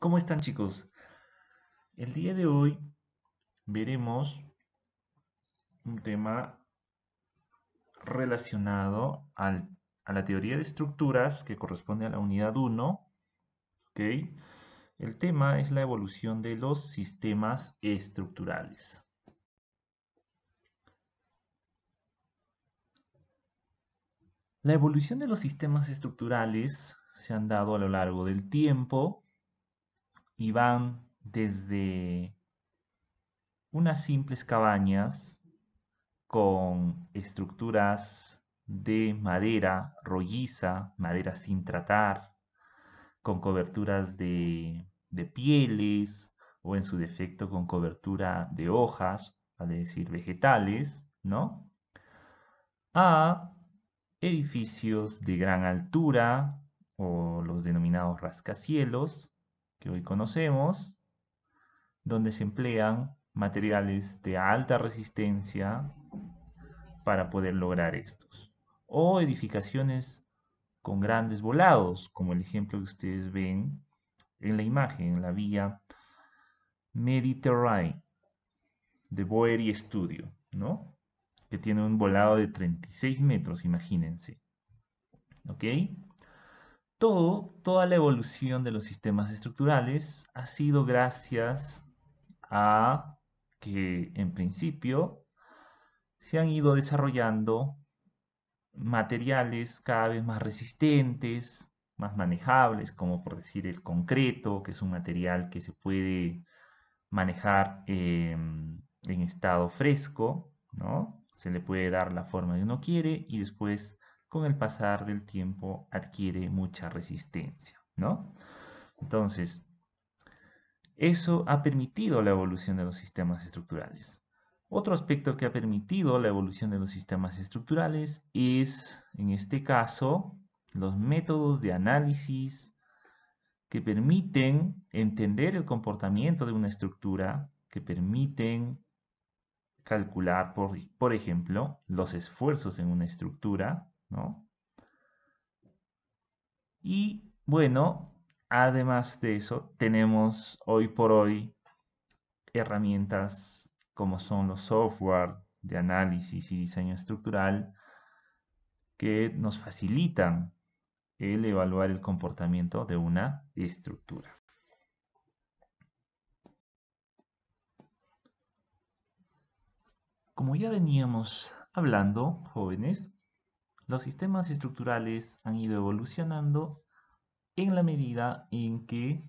¿Cómo están chicos? El día de hoy veremos un tema relacionado a la teoría de estructuras que corresponde a la unidad 1. El tema es la evolución de los sistemas estructurales. La evolución de los sistemas estructurales se han dado a lo largo del tiempo y van desde unas simples cabañas con estructuras de madera rolliza, madera sin tratar, con coberturas de, pieles o en su defecto con cobertura de hojas, vale decir vegetales, ¿no? A edificios de gran altura o los denominados rascacielos, que hoy conocemos, donde se emplean materiales de alta resistencia para poder lograr estos. O edificaciones con grandes volados, como el ejemplo que ustedes ven en la imagen, en la vía Mediterránea de Boeri Studio, ¿no? Que tiene un volado de 36 metros, imagínense. ¿Ok? todo, toda la evolución de los sistemas estructurales ha sido gracias a que en principio se han ido desarrollando materiales cada vez más resistentes, más manejables, como por decir el concreto, que es un material que se puede manejar em, en estado fresco, ¿no? Se le puede dar la forma que uno quiere y después con el pasar del tiempo adquiere mucha resistencia, ¿no? Entonces, eso ha permitido la evolución de los sistemas estructurales. Otro aspecto que ha permitido la evolución de los sistemas estructurales es, en este caso, los métodos de análisis que permiten entender el comportamiento de una estructura, que permiten calcular, por, por ejemplo, los esfuerzos en una estructura, y bueno, además de eso, tenemos hoy por hoy herramientas como son los software de análisis y diseño estructural que nos facilitan el evaluar el comportamiento de una estructura. Como ya veníamos hablando, jóvenes, los sistemas estructurales han ido evolucionando en la medida en que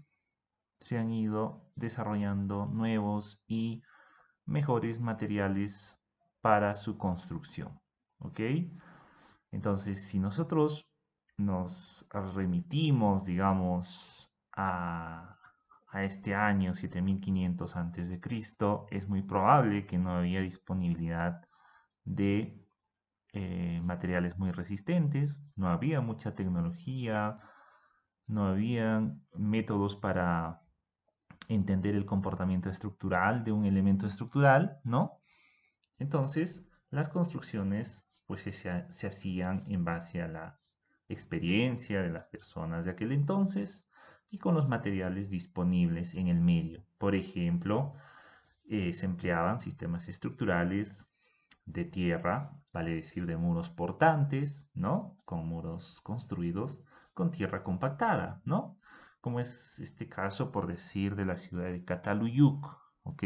se han ido desarrollando nuevos y mejores materiales para su construcción. Entonces, si nosotros nos remitimos, digamos, a, a este año 7500 a.C., es muy probable que no había disponibilidad de eh, materiales muy resistentes, no había mucha tecnología, no había métodos para entender el comportamiento estructural de un elemento estructural, ¿no? Entonces, las construcciones pues se, hacían en base a la experiencia de las personas de aquel entonces y con los materiales disponibles en el medio. Por ejemplo, eh, se empleaban sistemas estructurales de tierra, vale decir de muros portantes, ¿no? Con muros construidos con tierra compactada, ¿no? Como es este caso, por decir, de la ciudad de Cataluyuc, ¿ok?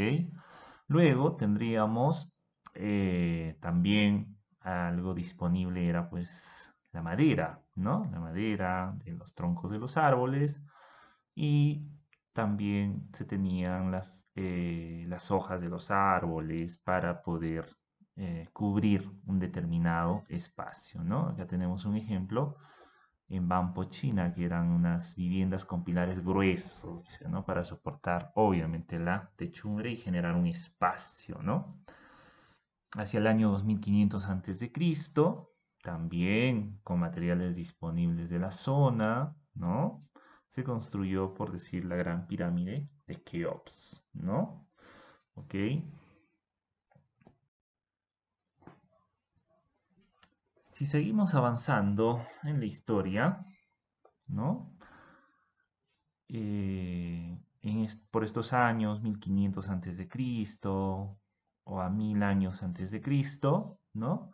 Luego tendríamos eh, también algo disponible era pues la madera, ¿no? La madera de los troncos de los árboles y también se tenían las, eh, las hojas de los árboles para poder eh, cubrir un determinado espacio, ¿no? Acá tenemos un ejemplo en Banpo, China, que eran unas viviendas con pilares gruesos, ¿no? Para soportar, obviamente, la techumbre y generar un espacio, ¿no? Hacia el año 2500 Cristo, también con materiales disponibles de la zona, ¿no? Se construyó, por decir, la gran pirámide de Keops, ¿no? ¿Ok? si seguimos avanzando en la historia, ¿no? Eh, por estos años, 1500 antes de Cristo o a 1000 años antes de Cristo, ¿no?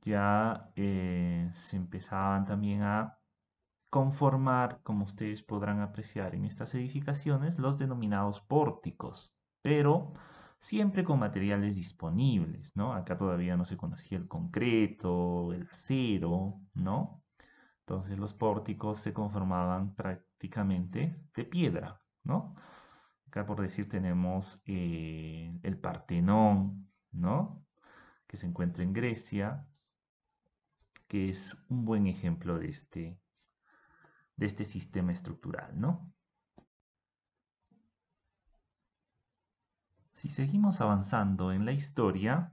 Ya eh, se empezaban también a conformar, como ustedes podrán apreciar en estas edificaciones, los denominados pórticos. Pero siempre con materiales disponibles, ¿no? Acá todavía no se conocía el concreto, el acero, ¿no? Entonces los pórticos se conformaban prácticamente de piedra, ¿no? Acá por decir tenemos eh, el Partenón, ¿no? Que se encuentra en Grecia, que es un buen ejemplo de este, de este sistema estructural, ¿no? Si seguimos avanzando en la historia,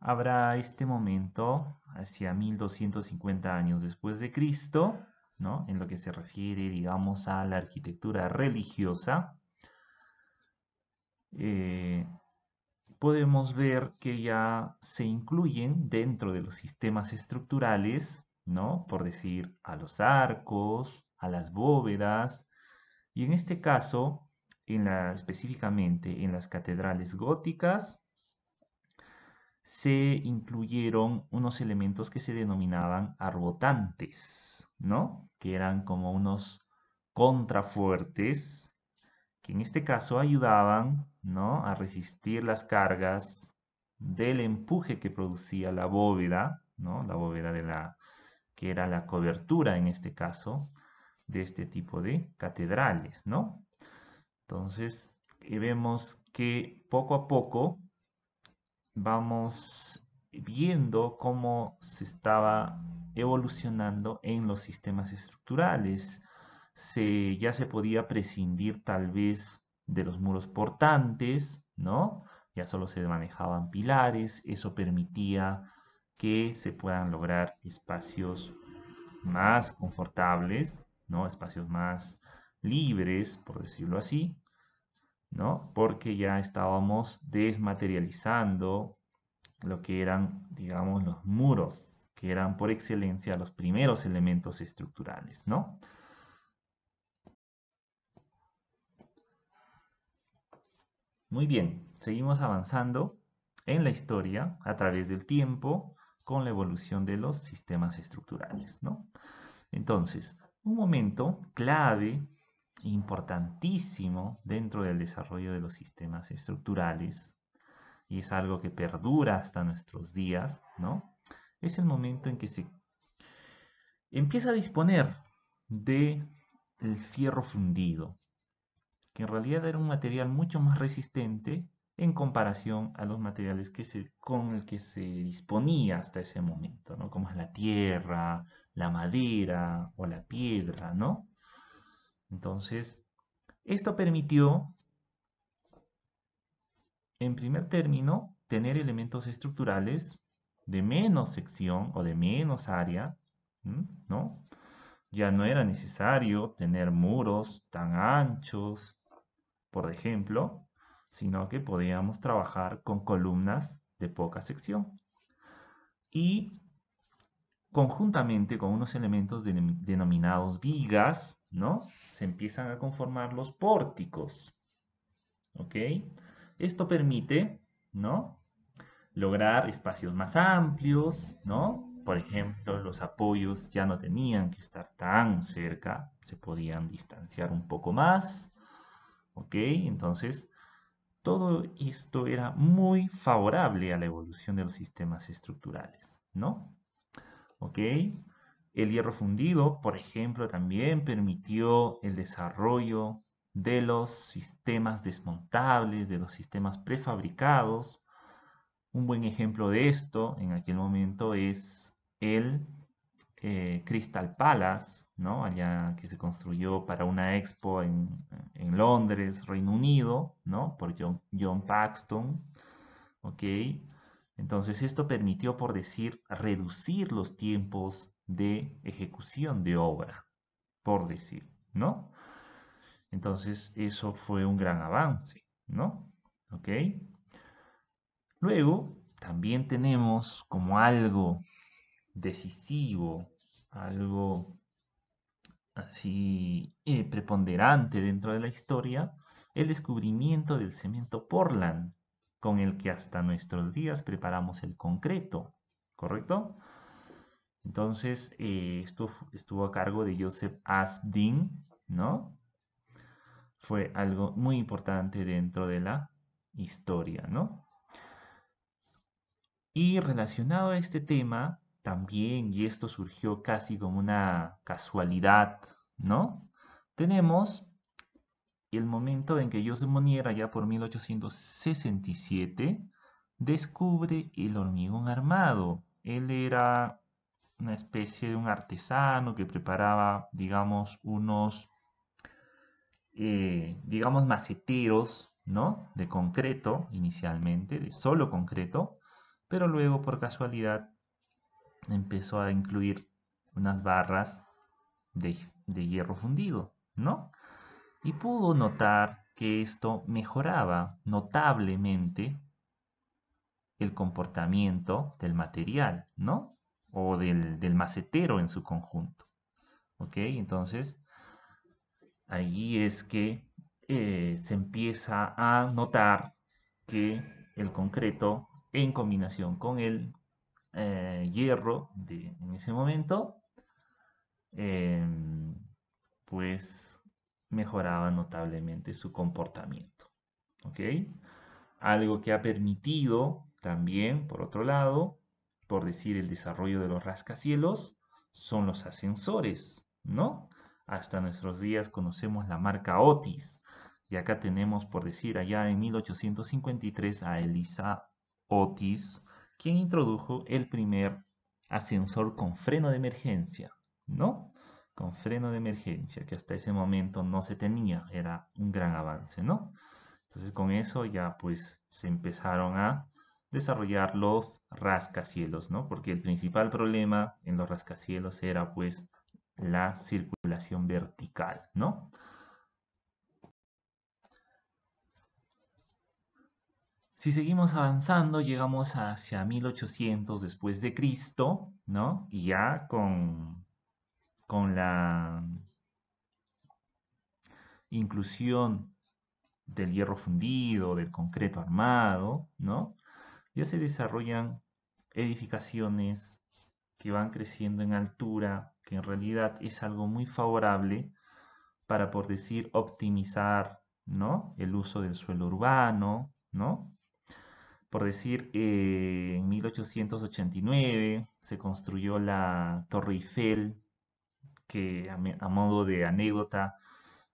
habrá este momento hacia 1250 años después de Cristo, en lo que se refiere, digamos, a la arquitectura religiosa, eh, podemos ver que ya se incluyen dentro de los sistemas estructurales, ¿no? por decir, a los arcos, a las bóvedas, y en este caso específicamente en las catedrales góticas, se incluyeron unos elementos que se denominaban arbotantes, ¿no? Que eran como unos contrafuertes que en este caso ayudaban, ¿no? A resistir las cargas del empuje que producía la bóveda, ¿no? La bóveda de la que era la cobertura en este caso de este tipo de catedrales, ¿no? Entonces, vemos que poco a poco vamos viendo cómo se estaba evolucionando en los sistemas estructurales. Se, ya se podía prescindir tal vez de los muros portantes, ¿no? Ya solo se manejaban pilares, eso permitía que se puedan lograr espacios más confortables, ¿no? Espacios más libres, por decirlo así, ¿no? Porque ya estábamos desmaterializando lo que eran, digamos, los muros, que eran por excelencia los primeros elementos estructurales, ¿no? Muy bien, seguimos avanzando en la historia a través del tiempo con la evolución de los sistemas estructurales, ¿no? Entonces, un momento clave importantísimo dentro del desarrollo de los sistemas estructurales y es algo que perdura hasta nuestros días, ¿no? Es el momento en que se empieza a disponer de el fierro fundido, que en realidad era un material mucho más resistente en comparación a los materiales que se, con el que se disponía hasta ese momento, ¿no? Como es la tierra, la madera o la piedra, ¿no? Entonces, esto permitió, en primer término, tener elementos estructurales de menos sección o de menos área, ¿no? Ya no era necesario tener muros tan anchos, por ejemplo, sino que podíamos trabajar con columnas de poca sección. Y conjuntamente con unos elementos denominados vigas, ¿no? Se empiezan a conformar los pórticos. ¿Ok? Esto permite, ¿no? Lograr espacios más amplios, ¿no? Por ejemplo, los apoyos ya no tenían que estar tan cerca, se podían distanciar un poco más. ¿Ok? Entonces, todo esto era muy favorable a la evolución de los sistemas estructurales, ¿no? ¿ok? El hierro fundido, por ejemplo, también permitió el desarrollo de los sistemas desmontables, de los sistemas prefabricados. Un buen ejemplo de esto en aquel momento es el eh, Crystal Palace, ¿no? allá que se construyó para una expo en, Londres, Reino Unido, ¿no? por John, John Paxton. ¿okay? Entonces esto permitió, por decir, reducir los tiempos de ejecución de obra, por decir, ¿no? Entonces eso fue un gran avance, ¿no? ¿Ok? Luego, también tenemos como algo decisivo, algo así eh, preponderante dentro de la historia, el descubrimiento del cemento Portland con el que hasta nuestros días preparamos el concreto, ¿correcto? Entonces, eh, esto estuvo a cargo de Joseph Asdin, ¿no? Fue algo muy importante dentro de la historia, ¿no? Y relacionado a este tema, también, y esto surgió casi como una casualidad, ¿no? Tenemos el momento en que Joseph Monier ya por 1867, descubre el hormigón armado. Él era una especie de un artesano que preparaba, digamos, unos, eh, digamos, maceteros, ¿no? De concreto, inicialmente, de solo concreto, pero luego, por casualidad, empezó a incluir unas barras de hierro fundido, ¿no? y pudo notar que esto mejoraba notablemente el comportamiento del material, ¿no? O del, macetero en su conjunto. ¿Ok? Entonces, allí es que eh, se empieza a notar que el concreto en combinación con el eh, hierro de, en ese momento, em, pues mejoraba notablemente su comportamiento. ¿Ok? Algo que ha permitido también, por otro lado, por decir el desarrollo de los rascacielos, son los ascensores, ¿no? Hasta nuestros días conocemos la marca Otis. Y acá tenemos, por decir, allá en 1853 a Elisa Otis, quien introdujo el primer ascensor con freno de emergencia, ¿no? con freno de emergencia, que hasta ese momento no se tenía, era un gran avance, ¿no? Entonces con eso ya pues se empezaron a desarrollar los rascacielos, ¿no? Porque el principal problema en los rascacielos era pues la circulación vertical, ¿no? Si seguimos avanzando, llegamos hacia 1800 después de Cristo, ¿no? Y ya con con la inclusión del hierro fundido, del concreto armado, ¿no? Ya se desarrollan edificaciones que van creciendo en altura, que en realidad es algo muy favorable para, por decir, optimizar, ¿no? El uso del suelo urbano, ¿no? Por decir, eh, en 1889 se construyó la Torre Eiffel que a, modo de anécdota,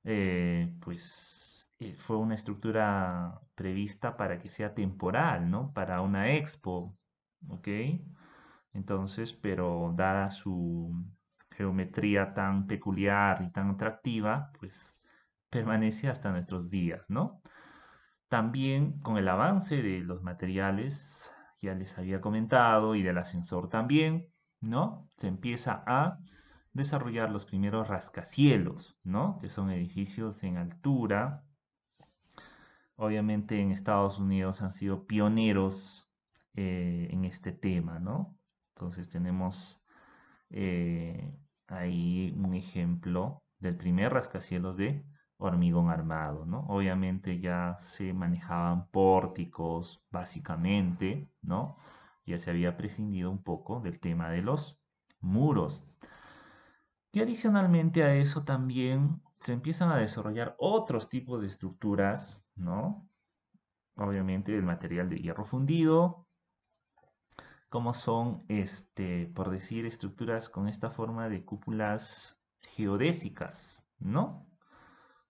eh, pues eh, fue una estructura prevista para que sea temporal, ¿no? Para una expo, ¿ok? Entonces, pero dada su geometría tan peculiar y tan atractiva, pues permanece hasta nuestros días, ¿no? También con el avance de los materiales, ya les había comentado, y del ascensor también, ¿no? Se empieza a desarrollar los primeros rascacielos, ¿no? Que son edificios en altura. Obviamente en Estados Unidos han sido pioneros eh, en este tema, ¿no? Entonces tenemos eh, ahí un ejemplo del primer rascacielos de hormigón armado, ¿no? Obviamente ya se manejaban pórticos, básicamente, ¿no? Ya se había prescindido un poco del tema de los muros. Y adicionalmente a eso también se empiezan a desarrollar otros tipos de estructuras, ¿no? Obviamente el material de hierro fundido, como son, este, por decir, estructuras con esta forma de cúpulas geodésicas, ¿no?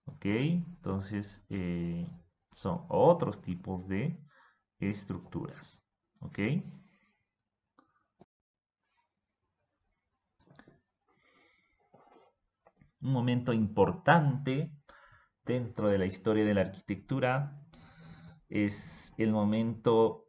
¿Ok? Entonces, eh, son otros tipos de estructuras, ¿ok? un momento importante dentro de la historia de la arquitectura. Es el momento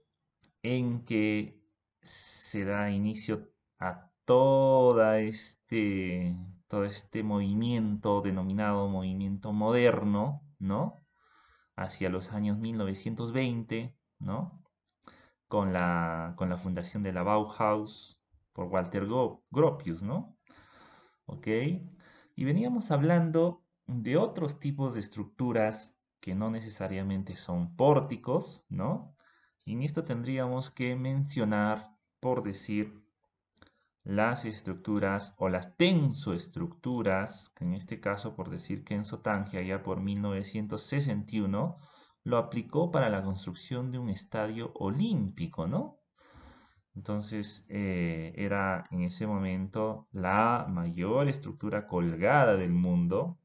en que se da inicio a toda este, todo este movimiento denominado movimiento moderno, ¿no? Hacia los años 1920, ¿no? Con la, con la fundación de la Bauhaus por Walter Gropius, ¿no? Y veníamos hablando de otros tipos de estructuras que no necesariamente son pórticos, ¿no? Y en esto tendríamos que mencionar, por decir, las estructuras o las tensoestructuras, que en este caso, por decir, que en Tange, ya por 1961, lo aplicó para la construcción de un estadio olímpico, ¿no? Entonces eh, era en ese momento la mayor estructura colgada del mundo.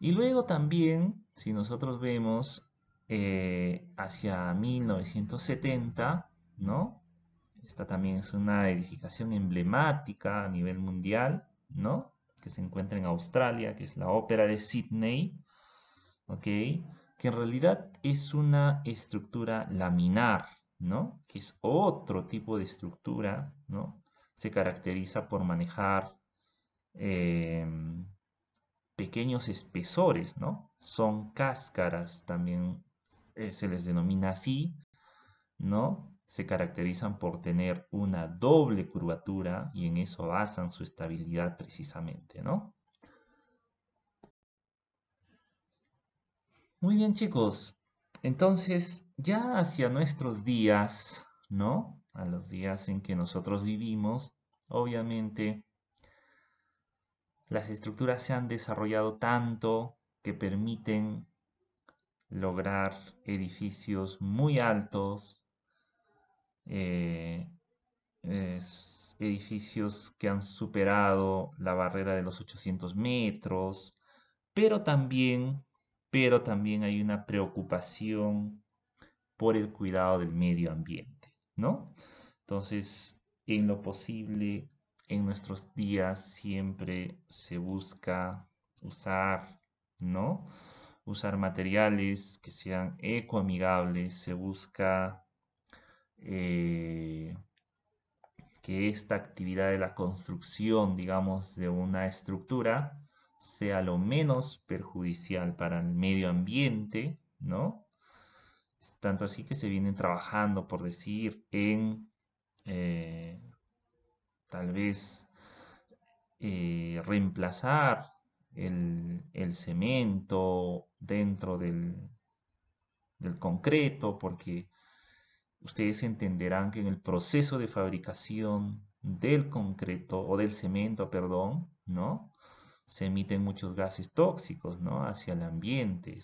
Y luego también, si nosotros vemos eh, hacia 1970, ¿no? Esta también es una edificación emblemática a nivel mundial, ¿no? Que se encuentra en Australia, que es la Ópera de Sydney, ¿ok? Que en realidad es una estructura laminar, ¿no? Que es otro tipo de estructura, ¿no? Se caracteriza por manejar em, pequeños espesores, ¿no? Son cáscaras, también eh, se les denomina así, ¿no? Se caracterizan por tener una doble curvatura y en eso basan su estabilidad precisamente, ¿no? Muy bien chicos, entonces, ya hacia nuestros días, ¿no? A los días en que nosotros vivimos, obviamente las estructuras se han desarrollado tanto que permiten lograr edificios muy altos, eh, edificios que han superado la barrera de los 800 metros, pero también pero también hay una preocupación por el cuidado del medio ambiente, ¿no? Entonces, en lo posible, en nuestros días siempre se busca usar, ¿no? Usar materiales que sean ecoamigables, se busca eh, que esta actividad de la construcción, digamos, de una estructura sea lo menos perjudicial para el medio ambiente, ¿no? Tanto así que se vienen trabajando, por decir, en eh, tal vez eh, reemplazar el, cemento dentro del, del concreto, porque ustedes entenderán que en el proceso de fabricación del concreto o del cemento, perdón, ¿no? se emiten muchos gases tóxicos ¿no? hacia el ambiente.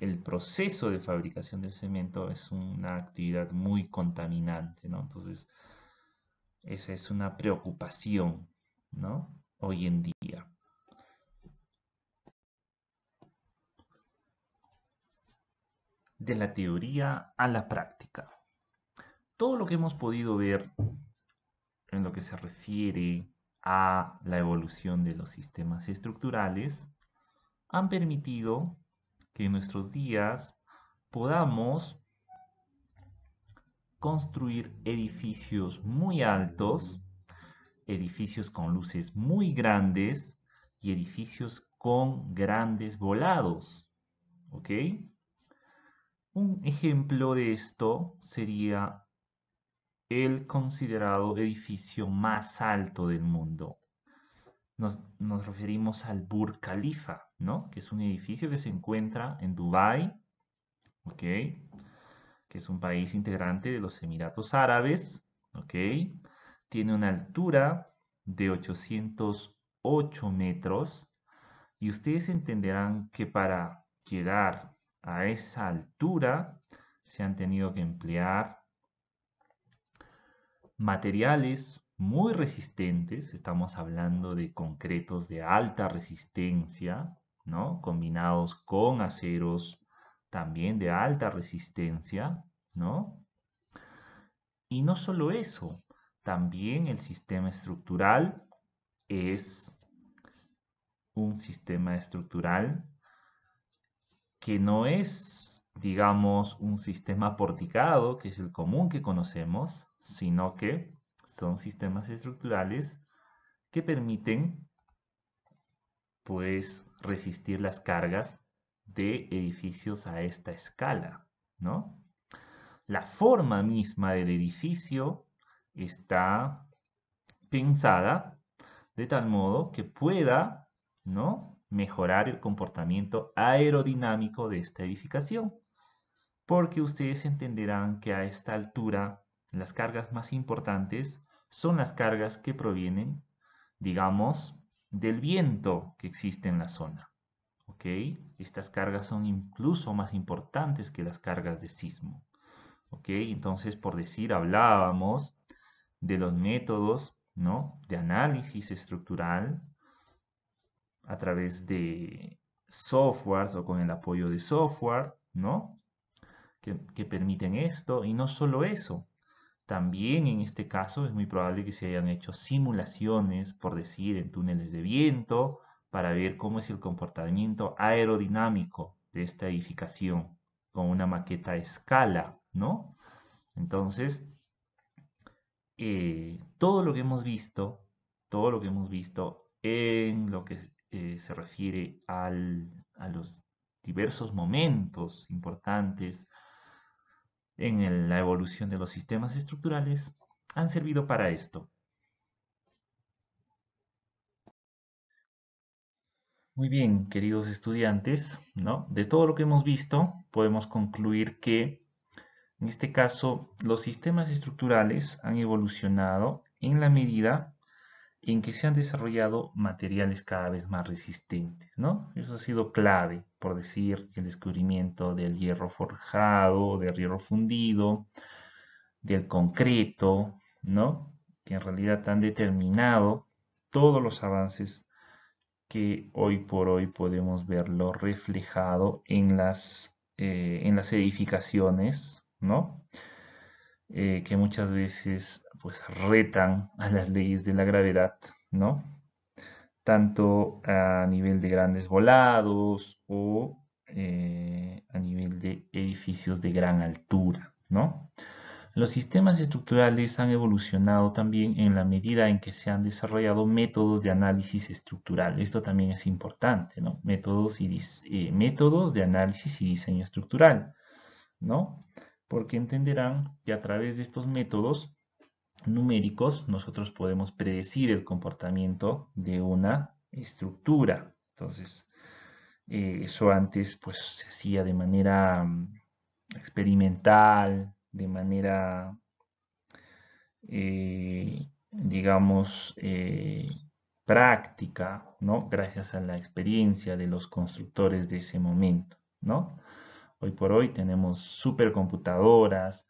el proceso de fabricación del cemento es una actividad muy contaminante, ¿no? Entonces, esa es una preocupación, ¿no? Hoy en día. De la teoría a la práctica. Todo lo que hemos podido ver en lo que se refiere a la evolución de los sistemas estructurales han permitido que en nuestros días podamos construir edificios muy altos, edificios con luces muy grandes y edificios con grandes volados. ¿Ok? Un ejemplo de esto sería el considerado edificio más alto del mundo. Nos, referimos al Burj Khalifa, ¿no? Que es un edificio que se encuentra en Dubái, ¿ok? Que es un país integrante de los Emiratos Árabes, ¿ok? Tiene una altura de 808 metros y ustedes entenderán que para llegar a esa altura se han tenido que emplear materiales muy resistentes, estamos hablando de concretos de alta resistencia, ¿no? Combinados con aceros también de alta resistencia, ¿no? Y no solo eso, también el sistema estructural es un sistema estructural que no es, digamos, un sistema porticado, que es el común que conocemos, sino que son sistemas estructurales que permiten pues resistir las cargas de edificios a esta escala, ¿no? La forma misma del edificio está pensada de tal modo que pueda, ¿no? mejorar el comportamiento aerodinámico de esta edificación. Porque ustedes entenderán que a esta altura las cargas más importantes son las cargas que provienen, digamos, del viento que existe en la zona. ¿Ok? Estas cargas son incluso más importantes que las cargas de sismo. ¿Ok? Entonces, por decir, hablábamos de los métodos ¿no? de análisis estructural a través de softwares o con el apoyo de software, ¿no? Que, que permiten esto. Y no solo eso, también en este caso es muy probable que se hayan hecho simulaciones, por decir, en túneles de viento, para ver cómo es el comportamiento aerodinámico de esta edificación con una maqueta a escala, ¿no? Entonces, eh, todo lo que hemos visto, todo lo que hemos visto en lo que eh, se refiere a los diversos momentos importantes en la evolución de los sistemas estructurales han servido para esto. Muy bien, queridos estudiantes, ¿no? de todo lo que hemos visto, podemos concluir que, en este caso, los sistemas estructurales han evolucionado en la medida en que se han desarrollado materiales cada vez más resistentes, ¿no? Eso ha sido clave, por decir, el descubrimiento del hierro forjado, del hierro fundido, del concreto, ¿no? Que en realidad han determinado todos los avances que hoy por hoy podemos verlo reflejado en las, eh, en las edificaciones, ¿no? Eh, que muchas veces pues retan a las leyes de la gravedad, ¿no? Tanto a nivel de grandes volados o eh, a nivel de edificios de gran altura, ¿no? Los sistemas estructurales han evolucionado también en la medida en que se han desarrollado métodos de análisis estructural. Esto también es importante, ¿no? Métodos, y, eh, métodos de análisis y diseño estructural, ¿no? Porque entenderán que a través de estos métodos numéricos nosotros podemos predecir el comportamiento de una estructura. Entonces, eh, eso antes pues se hacía de manera mm, experimental, de manera, eh, digamos, eh, práctica, ¿no? Gracias a la experiencia de los constructores de ese momento, ¿no? Hoy por hoy tenemos supercomputadoras,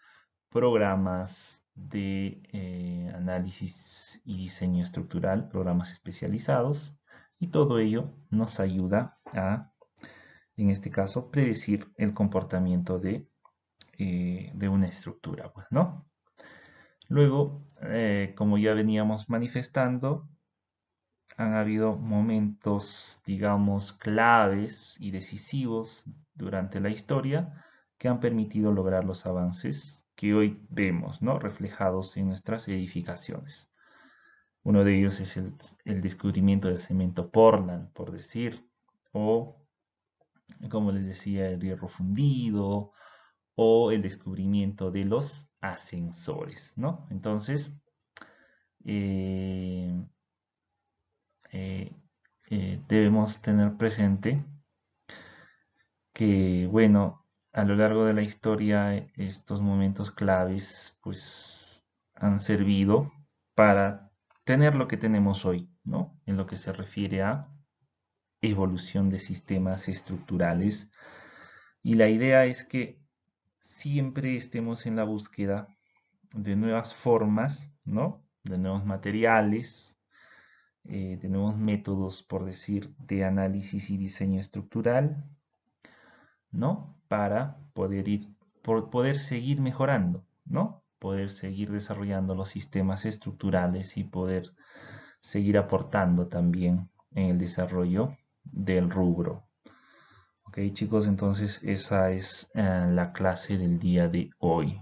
programas, de eh, análisis y diseño estructural, programas especializados, y todo ello nos ayuda a, en este caso, predecir el comportamiento de, eh, de una estructura. Pues, ¿no? Luego, eh, como ya veníamos manifestando, han habido momentos, digamos, claves y decisivos durante la historia que han permitido lograr los avances que hoy vemos ¿no? reflejados en nuestras edificaciones. Uno de ellos es el, descubrimiento del cemento Portland, por decir, o como les decía, el hierro fundido, o el descubrimiento de los ascensores, ¿no? Entonces, eh, eh, eh, debemos tener presente que, bueno, a lo largo de la historia estos momentos claves pues han servido para tener lo que tenemos hoy, ¿no? En lo que se refiere a evolución de sistemas estructurales. Y la idea es que siempre estemos en la búsqueda de nuevas formas, ¿no? De nuevos materiales, eh, de nuevos métodos, por decir, de análisis y diseño estructural, ¿no? para poder ir, poder seguir mejorando, ¿no? Poder seguir desarrollando los sistemas estructurales y poder seguir aportando también en el desarrollo del rubro. Ok chicos, entonces esa es eh, la clase del día de hoy.